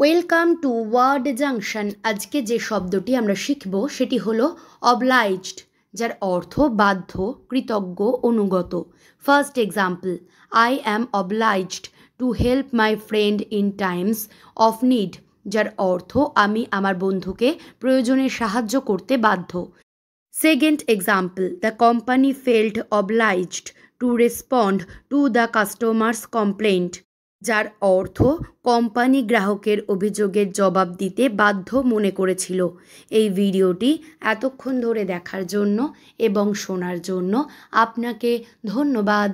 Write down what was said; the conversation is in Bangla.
ওয়েলকাম টু ওয়ার্ড জাংশন আজকে যে শব্দটি আমরা শিখব সেটি হলো অবলাইজড যার অর্থ বাধ্য কৃতজ্ঞ অনুগত first example I am obliged to help my friend in times of need যার অর্থ আমি আমার বন্ধুকে প্রয়োজনে সাহায্য করতে বাধ্য second example the company felt obliged to respond to the customers complaint যার অর্থ কোম্পানি গ্রাহকের অভিযোগের জবাব দিতে বাধ্য মনে করেছিল এই ভিডিওটি এতক্ষণ ধরে দেখার জন্য এবং শোনার জন্য আপনাকে ধন্যবাদ